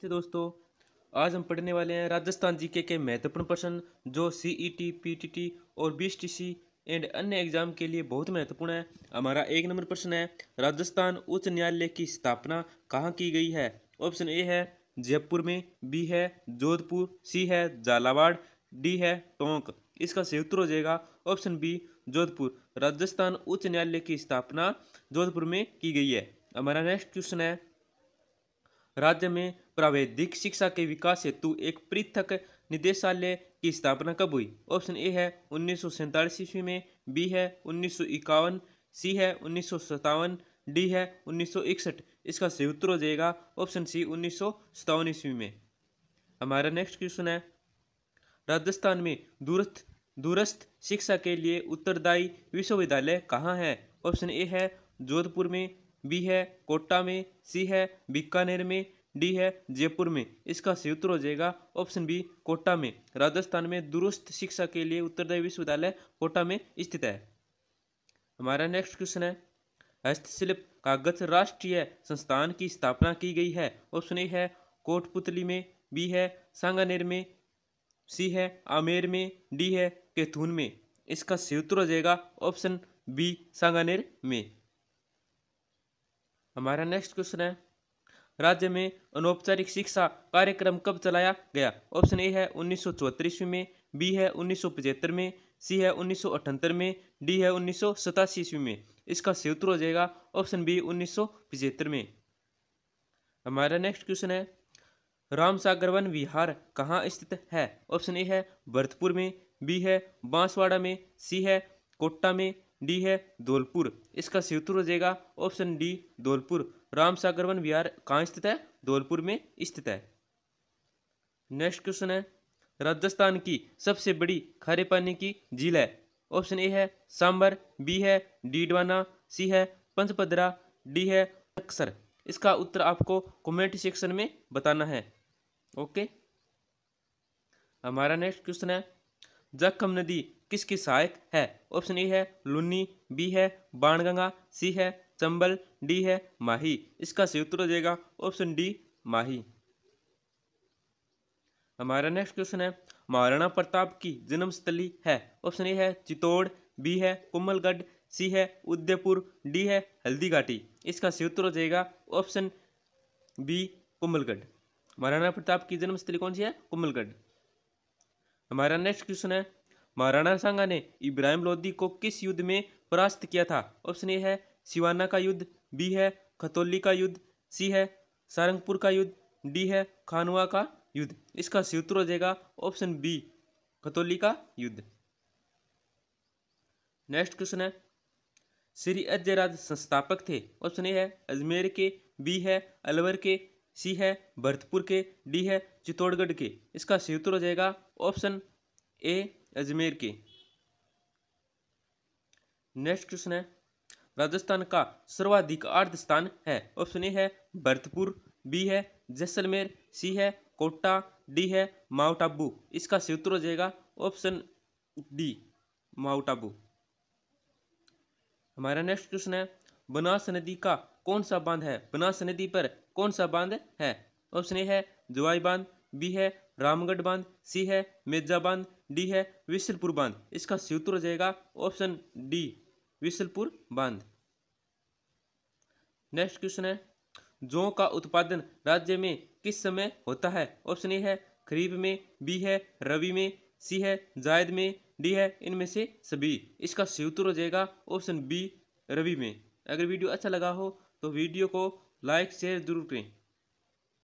नमस्ते दोस्तों आज हम पढ़ने वाले हैं राजस्थान जीके के महत्वपूर्ण प्रश्न जो C E T P T T और B S T C and अन्य एग्जाम के लिए बहुत महत्वपूर्ण है हमारा एक नंबर प्रश्न है राजस्थान उच्च न्यायालय की स्थापना कहाँ की गई है ऑप्शन ए है जयपुर में बी है जोधपुर सी है झालावाड़ डी है टोंक इसका सही उत्तर हो जाएगा ऑप्शन बी जोधपुर राजस्थान उच्च न्यायालय की स्थापना जोधपुर में की गई है हमारा नेक्स्ट क्वेश्चन है राज्य में प्रावैधिक शिक्षा के विकास हेतु एक पृथक निदेशालय की स्थापना कब हुई ऑप्शन ए है उन्नीस सौ ईस्वी में बी है उन्नीस सी है उन्नीस डी है उन्नीस इसका सही उत्तर हो जाएगा ऑप्शन सी उन्नीस ईस्वी में हमारा नेक्स्ट क्वेश्चन है राजस्थान में दूरस्थ दूरस्थ शिक्षा के लिए उत्तरदायी विश्वविद्यालय कहाँ है ऑप्शन ए है जोधपुर में बी है कोटा में सी है बीकानेर में डी है जयपुर में इसका उत्तर हो जाएगा ऑप्शन बी कोटा में राजस्थान में दुरुस्त शिक्षा के लिए उत्तरदायी विश्वविद्यालय कोटा में स्थित है हमारा नेक्स्ट क्वेश्चन है हस्तशिल्प कागज राष्ट्रीय संस्थान की स्थापना की गई है ऑप्शन ए है कोटपुतली में बी है सांगानेर में सी है आमेर में डी है केथून में इसका उत्तर हो जाएगा ऑप्शन बी सांगानेर में हमारा नेक्स्ट क्वेश्चन है राज्य में अनौपचारिक शिक्षा कार्यक्रम कब चलाया गया ऑप्शन ए है उन्नीस में बी है उन्नीस सौ में सी है उन्नीस में डी है उन्नीस सौ सतासी में इसका सही उत्तर हो जाएगा ऑप्शन बी उन्नीस सौ पचहत्तर में हमारा नेक्स्ट क्वेश्चन है राम सागर वन विहार कहाँ स्थित है ऑप्शन ए है भरतपुर में बी है बांसवाड़ा में सी है कोटा में डी है धौलपुर इसका सही उत्तर हो जाएगा ऑप्शन डी धौलपुर राम सागर वन विहार कहाँ स्थित है धौलपुर में स्थित है नेक्स्ट क्वेश्चन है राजस्थान की सबसे बड़ी खारे पानी की झील है ऑप्शन ए है सांबर बी है डीडवाना सी है पंचपदरा डी है अक्सर इसका उत्तर आपको कमेंट सेक्शन में बताना है ओके हमारा नेक्स्ट क्वेश्चन है जखम नदी किसकी सहायक है ऑप्शन ए है लुन्नी बी है बाणगंगा सी है चंबल डी है माही इसका सही उत्तर हो जाएगा ऑप्शन डी माही हमारा नेक्स्ट क्वेश्चन है महाराणा प्रताप की जन्मस्थली है ऑप्शन ए है चित्तौड़ बी है कुमलगढ़ सी है उदयपुर डी है हल्दीघाटी इसका सही उत्तर हो जाएगा ऑप्शन बी कुमलगढ़ महाराणा प्रताप की जन्मस्थली कौन सी है कुमलगढ़ हमारा नेक्स्ट क्वेश्चन है महाराणा सांगा ने इब्राहिम लोदी को किस युद्ध में परास्त किया था ऑप्शन ए है सिवाना का युद्ध बी है खतौली का युद्ध सी है सारंगपुर का युद्ध डी है खानवा का युद्ध इसका सूत्र हो जाएगा ऑप्शन बी खतौली का युद्ध नेक्स्ट क्वेश्चन है श्री अजयराज संस्थापक थे ऑप्शन ए है अजमेर के बी है अलवर के सी है भरतपुर के डी है चित्तौड़गढ़ के इसका सूत्र हो जाएगा ऑप्शन ए अजमेर के नेक्स्ट क्वेश्चन है राजस्थान का सर्वाधिक आर्द्र स्थान है ऑप्शन ए है भरतपुर बी है जैसलमेर सी है कोटा डी है माउंट आबू इसका सही उत्तर हो जाएगा ऑप्शन डी माउंट आबू हमारा नेक्स्ट क्वेश्चन है बनास नदी का कौन सा बांध है बनास नदी पर कौन सा बांध है ऑप्शन ए है जवाई बांध बी है रामगढ़ बांध सी है मेजा बांध डी है विशलपुर बांध इसका सही उत्तर हो जाएगा ऑप्शन डी विशलपुर बांध नेक्स्ट क्वेश्चन है जौ का उत्पादन राज्य में किस समय होता है ऑप्शन ए है खरीफ में बी है रवि में सी है जायद में डी है इनमें से सभी इसका सही उत्तर हो जाएगा ऑप्शन बी रवि में अगर वीडियो अच्छा लगा हो तो वीडियो को लाइक शेयर जरूर करें